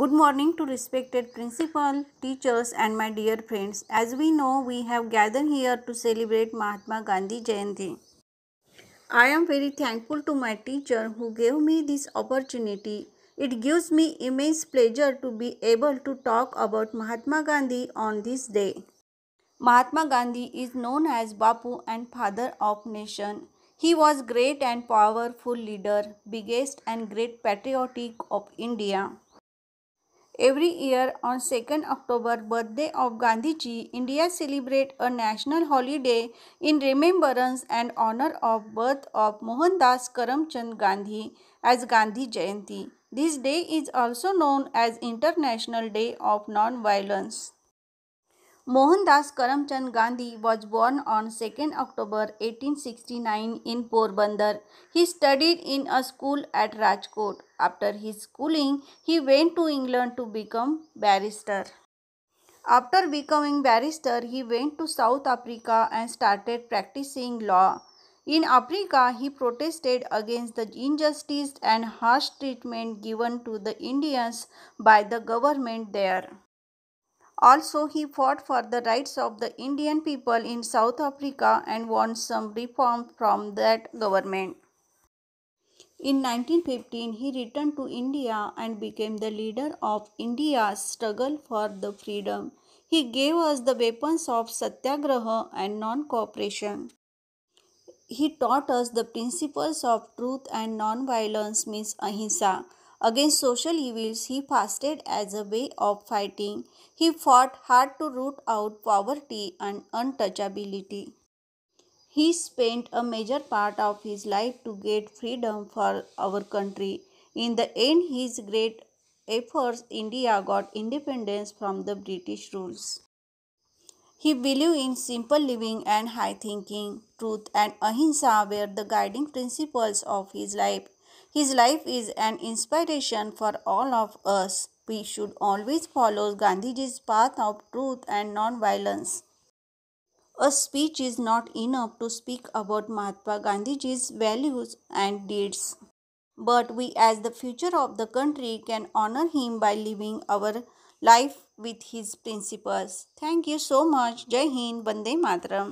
Good morning to respected principal, teachers and my dear friends. As we know, we have gathered here to celebrate Mahatma Gandhi Jayanti. I am very thankful to my teacher who gave me this opportunity. It gives me immense pleasure to be able to talk about Mahatma Gandhi on this day. Mahatma Gandhi is known as Bapu and father of nation. He was great and powerful leader, biggest and great patriotic of India. Every year on 2nd October birthday of Gandhiji, India celebrate a national holiday in remembrance and honor of birth of Mohandas Karamchand Gandhi as Gandhi Jayanti. This day is also known as International Day of Non-Violence. Mohandas Karamchand Gandhi was born on 2nd October 1869 in Porbandar. He studied in a school at Rajkot. After his schooling, he went to England to become barrister. After becoming barrister, he went to South Africa and started practicing law. In Africa, he protested against the injustice and harsh treatment given to the Indians by the government there. Also, he fought for the rights of the Indian people in South Africa and won some reform from that government. In 1915, he returned to India and became the leader of India's struggle for the freedom. He gave us the weapons of satyagraha and non-cooperation. He taught us the principles of truth and non-violence means ahimsa. Against social evils, he fasted as a way of fighting. He fought hard to root out poverty and untouchability. He spent a major part of his life to get freedom for our country. In the end, his great efforts, India got independence from the British rules. He believed in simple living and high thinking. Truth and ahimsa were the guiding principles of his life. His life is an inspiration for all of us. We should always follow Gandhiji's path of truth and non-violence. A speech is not enough to speak about Mahatma Gandhiji's values and deeds. But we as the future of the country can honor him by living our life with his principles. Thank you so much. Jai Hind, Bande Matram.